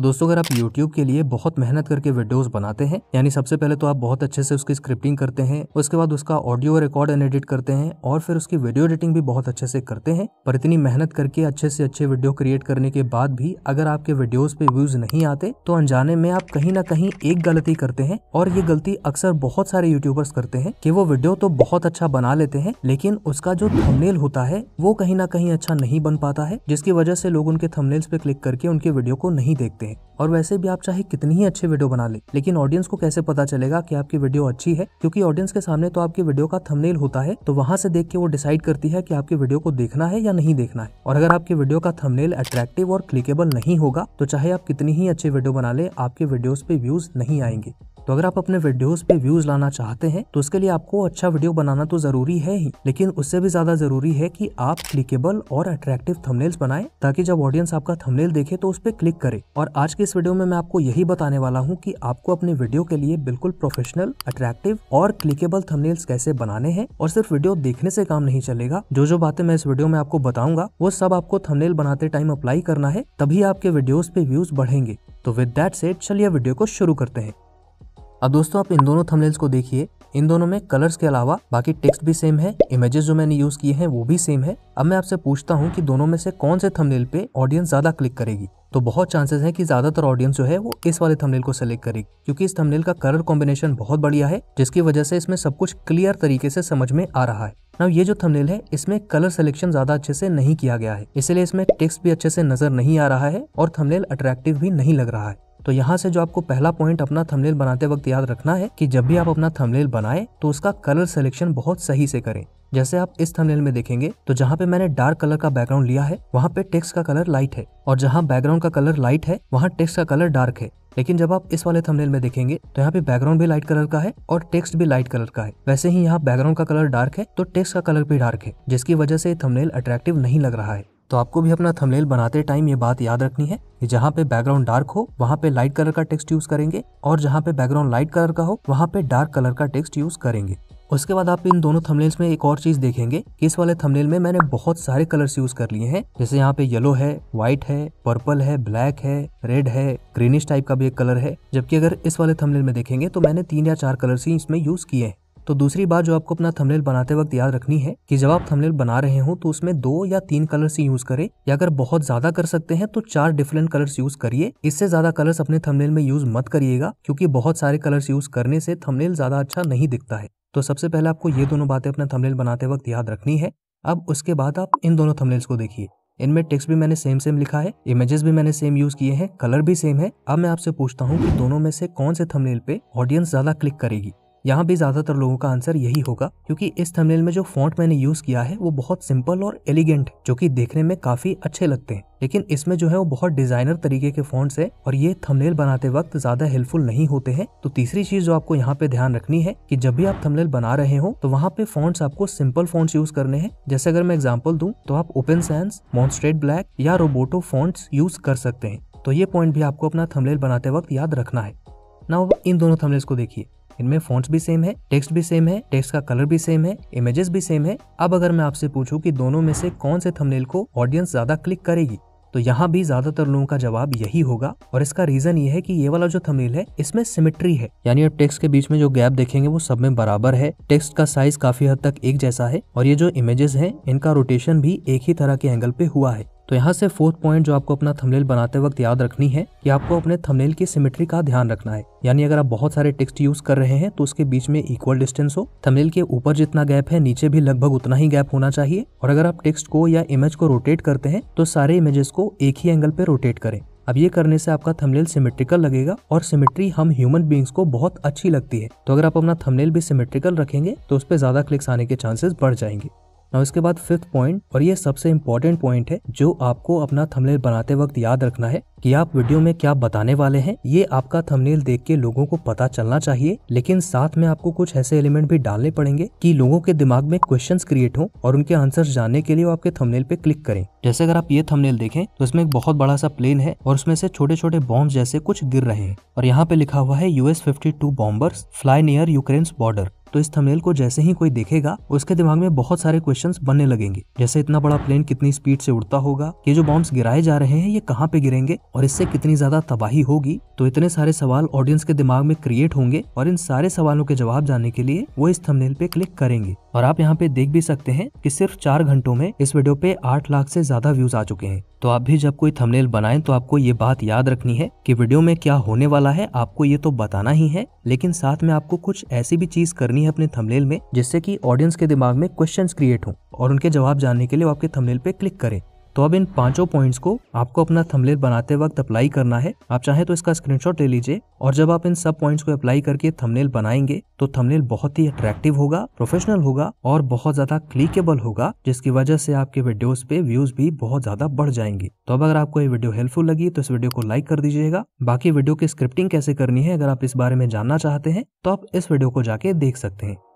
तो दोस्तों अगर आप यूट्यूब के लिए बहुत मेहनत करके वीडियोस बनाते हैं यानी सबसे पहले तो आप बहुत अच्छे से उसकी स्क्रिप्टिंग करते हैं उसके बाद उसका ऑडियो रिकॉर्ड एंड एडिट करते हैं और फिर उसकी वीडियो एडिटिंग भी बहुत अच्छे से करते हैं पर इतनी मेहनत करके अच्छे से अच्छे वीडियो क्रिएट करने के बाद भी अगर आपके वीडियोज पे व्यूज नहीं आते तो अनजाने में आप कहीं ना कहीं एक गलती करते हैं और ये गलती अक्सर बहुत सारे यूट्यूबर्स करते हैं कि वो वीडियो तो बहुत अच्छा बना लेते हैं लेकिन उसका जो थमनेल होता है वो कहीं ना कहीं अच्छा नहीं बन पाता है जिसकी वजह से लोग उनके थमनेल्स पे क्लिक करके उनके वीडियो को नहीं देखते हैं और वैसे भी आप चाहे कितनी ही अच्छी वीडियो बना लें लेकिन ऑडियंस को कैसे पता चलेगा कि आपकी वीडियो अच्छी है क्योंकि ऑडियंस के सामने तो आपकी वीडियो का थंबनेल होता है तो वहां से देख के वो डिसाइड करती है कि आपकी वीडियो को देखना है या नहीं देखना है और अगर आपकी वीडियो का थमनेल अट्रैक्टिव और क्लिकेबल नहीं होगा तो चाहे आप कितनी ही अच्छी वीडियो बना ले आपके वीडियो पे व्यूज नहीं आएंगे तो अगर आप अपने वीडियोस पे व्यूज लाना चाहते हैं तो उसके लिए आपको अच्छा वीडियो बनाना तो जरूरी है ही लेकिन उससे भी ज्यादा जरूरी है कि आप क्लिकेबल और अट्रैक्टिव थंबनेल्स बनाएं ताकि जब ऑडियंस आपका थंबनेल देखे तो उस पर क्लिक करे और आज के इस वीडियो में मैं आपको यही बताने वाला हूँ की आपको अपने वीडियो के लिए बिल्कुल प्रोफेशनल अट्रैक्टिव और क्लिकेबल थमनेल्स कैसे बनाने हैं और सिर्फ वीडियो देखने से काम नहीं चलेगा जो जो बातें मैं इस वीडियो में आपको बताऊंगा वो सब आपको थंबनेल बनाते टाइम अप्लाई करना है तभी आपके वीडियोस पे व्यूज बढ़ेंगे तो विद डेट से चलिए वीडियो को शुरू करते हैं अब दोस्तों आप इन दोनों थमलेल्स को देखिए इन दोनों में कलर्स के अलावा बाकी टेक्स्ट भी सेम है इमेजेस जो मैंने यूज किए हैं वो भी सेम है अब मैं आपसे पूछता हूँ कि दोनों में से कौन से थंबनेल पे ऑडियंस ज्यादा क्लिक करेगी तो बहुत चांसेस हैं कि ज्यादातर ऑडियंस जो है वो इस वाले थंबनेल को सेलेक्ट करेगी क्योंकि इस थंबनेल का कलर कॉम्बिनेशन बहुत बढ़िया है जिसकी वजह से इसमें सब कुछ क्लियर तरीके से समझ में आ रहा है ना ये जो थंबनेल है इसमें कलर सिलेक्शन ज्यादा अच्छे से नहीं किया गया है इसलिए इसमें टेक्स्ट भी अच्छे से नजर नहीं आ रहा है और थंबनेल अट्रैक्टिव भी नहीं लग रहा है तो यहाँ से जो आपको पहला पॉइंट अपना थंबनेल बनाते वक्त याद रखना है कि जब भी आप अपना थंबनेल बनाएं तो उसका कलर सिलेक्शन बहुत सही से करें जैसे आप इस थंबनेल में देखेंगे तो जहाँ पे मैंने डार्क कलर का बैकग्राउंड लिया है वहाँ पे टेक्स्ट का कलर लाइट है और जहाँ बैकग्राउंड का कलर लाइट है वहाँ टेक्स्ट का कलर डार्क है लेकिन जब आप इस वाले थंबनेल में देखेंगे तो यहाँ पे बैकग्राउंड भी लाइट कलर का है और टेक्स्ट भी लाइट कलर का है वैसे ही यहाँ बैकग्राउंड का कलर डार्क है तो टेक्स्ट का कलर भी डार्क है जिसकी वजह से थंबनेल अट्रैक्टिव नहीं लग रहा है तो आपको भी अपना थंबनेल बनाते टाइम ये बात याद रखनी है कि जहाँ पे बैकग्राउंड डार्क हो वहाँ पे लाइट कलर का टेक्स्ट यूज करेंगे और जहाँ पे बैकग्राउंड लाइट कलर का हो वहाँ पे डार्क कलर का टेक्स्ट यूज करेंगे उसके बाद आप इन दोनों थंबनेल्स में एक और चीज देखेंगे इस वाले थंबनेल में मैंने बहुत सारे कलर्स यूज कर लिए हैं जैसे यहाँ पे येलो है व्हाइट है पर्पल है ब्लैक है रेड है ग्रीनिश टाइप का भी एक कलर है जबकि अगर इस वाले थंबनेल में देखेंगे तो मैंने तीन या चार कलर्स ही इसमें यूज किए हैं तो दूसरी बात जो आपको अपना थंबनेल बनाते वक्त याद रखनी है कि जब आप थंबनेल बना रहे हो तो उसमें दो या तीन कलर्स यूज करें या अगर बहुत ज्यादा कर सकते हैं तो चार डिफरेंट कलर्स यूज करिए इससे ज्यादा कलर्स अपने थंबनेल में यूज मत करिएगा क्योंकि बहुत सारे कलर्स यूज करने से थंबनेल ज्यादा अच्छा नहीं दिखता है तो सबसे पहले आपको ये दोनों बातें अपना थंबनेल बनाते वक्त याद रखनी है अब उसके बाद आप इन दोनों थंबनेल्स को देखिए इनमें टेक्स्ट भी मैंने सेम सेम लिखा है इमेजेस भी मैंने सेम यूज किए हैं कलर भी सेम है अब मैं आपसे पूछता हूँ कि दोनों में से कौन से थंबनेल पे ऑडियंस ज्यादा क्लिक करेगी यहाँ भी ज़्यादातर लोगों का आंसर यही होगा क्योंकि इस थंबनेल में जो फॉन्ट मैंने यूज़ किया है वो बहुत सिंपल और एलिगेंट जो कि देखने में काफ़ी अच्छे लगते हैं लेकिन इसमें जो है वो बहुत डिजाइनर तरीके के फॉन्ट्स है और ये थंबनेल बनाते वक्त ज्यादा हेल्पफुल नहीं होते हैं तो तीसरी चीज जो आपको यहाँ पे ध्यान रखनी है कि जब भी आप थंबनेल बना रहे हो तो वहाँ पे फॉन्ट्स आपको सिंपल फॉन्ट्स यूज करने हैं जैसे अगर मैं एग्जाम्पल दू तो आप ओपन सैंस मॉन्स्ट्रेट ब्लैक या रोबोटो फॉन्ट्स यूज कर सकते हैं तो ये पॉइंट भी आपको अपना थमलेल बनाते वक्त याद रखना है ना इन दोनों थंबनेल्स को देखिए इनमें फोन भी सेम है टेक्स्ट भी सेम है टेक्स्ट का कलर भी सेम है इमेजेस भी सेम है अब अगर मैं आपसे पूछूं कि दोनों में से कौन से थंबनेल को ऑडियंस ज्यादा क्लिक करेगी तो यहाँ भी ज्यादातर लोगों का जवाब यही होगा और इसका रीजन ये है कि ये वाला जो थंबनेल है इसमें सिमेट्री है यानी आप टेक्स्ट के बीच में जो गैप देखेंगे वो सब में बराबर है टेक्स्ट का साइज काफी हद तक एक जैसा है और ये जो इमेजेस हैं इनका रोटेशन भी एक ही तरह के एंगल पे हुआ है तो यहाँ से फोर्थ पॉइंट जो आपको अपना थंबनेल बनाते वक्त याद रखनी है कि आपको अपने थंबनेल की सिमेट्री का ध्यान रखना है यानी अगर आप बहुत सारे टेक्स्ट यूज कर रहे हैं तो उसके बीच में इक्वल डिस्टेंस हो थंबनेल के ऊपर जितना गैप है नीचे भी लगभग उतना ही गैप होना चाहिए और अगर आप टेक्स्ट को या इमेज को रोटेट करते हैं तो सारे इमेजेस को एक ही एंगल पे रोटेट करें अब ये करने से आपका थंबनेल सिमेट्रिकल लगेगा और सिमेट्री हम ह्यूमन बींग्स को बहुत अच्छी लगती है तो अगर आप अपना थंबनेल भी सिमेट्रिकल रखेंगे तो उस पर ज्यादा क्लिक्स आने के चांसेस बढ़ जाएंगे ना इसके बाद फिफ्थ पॉइंट और ये सबसे इम्पोर्टेंट पॉइंट है जो आपको अपना थंबनेल बनाते वक्त याद रखना है कि आप वीडियो में क्या बताने वाले हैं ये आपका थंबनेल देख के लोगों को पता चलना चाहिए लेकिन साथ में आपको कुछ ऐसे एलिमेंट भी डालने पड़ेंगे कि लोगों के दिमाग में क्वेश्चन क्रिएट हो और उनके आंसर जानने के लिए वो आपके थंबनेल पे क्लिक करें जैसे अगर आप ये थंबनेल देखें तो इसमें एक बहुत बड़ा सा प्लेन है और उसमें से छोटे छोटे बॉम्ब जैसे कुछ गिर रहे हैं और यहाँ पे लिखा हुआ है US fifty two bombers fly near Ukraine border तो इस थमेल को जैसे ही कोई देखेगा उसके दिमाग में बहुत सारे क्वेश्चंस बनने लगेंगे जैसे इतना बड़ा प्लेन कितनी स्पीड से उड़ता होगा ये जो बॉम्ब्स गिराए जा रहे हैं ये कहाँ पे गिरेंगे और इससे कितनी ज्यादा तबाही होगी तो इतने सारे सवाल ऑडियंस के दिमाग में क्रिएट होंगे और इन सारे सवालों के जवाब जानने के लिए वो इस थमनेल पे क्लिक करेंगे और आप यहाँ पे देख भी सकते हैं की सिर्फ चार घंटों में इस वीडियो पे आठ लाख ऐसी ज्यादा व्यूज आ चुके हैं तो आप भी जब कोई थमनेल बनाए तो आपको ये बात याद रखनी है की वीडियो में क्या होने वाला है आपको ये तो बताना ही है लेकिन साथ में आपको कुछ ऐसी भी चीज करनी डालनी है अपने थंबनेल में जिससे कि ऑडियंस के दिमाग में क्वेश्चंस क्रिएट हों और उनके जवाब जानने के लिए वो आपके थंबनेल पे क्लिक करें तो अब इन पांचों पॉइंट्स को आपको अपना थंबनेल बनाते वक्त अप्लाई करना है आप चाहे तो इसका स्क्रीनशॉट ले लीजिए और जब आप इन सब पॉइंट्स को अप्लाई करके थंबनेल बनाएंगे तो थंबनेल बहुत ही अट्रैक्टिव होगा प्रोफेशनल होगा और बहुत ज्यादा क्लिकेबल होगा जिसकी वजह से आपके वीडियोस पे व्यूज भी बहुत ज्यादा बढ़ जाएंगे तो अगर आपको ये वीडियो हेल्पफुल लगी तो इस वीडियो को लाइक कर दीजिएगा बाकी वीडियो की स्क्रिप्टिंग कैसे करनी है अगर आप इस बारे में जानना चाहते हैं तो आप इस वीडियो को जाके देख सकते हैं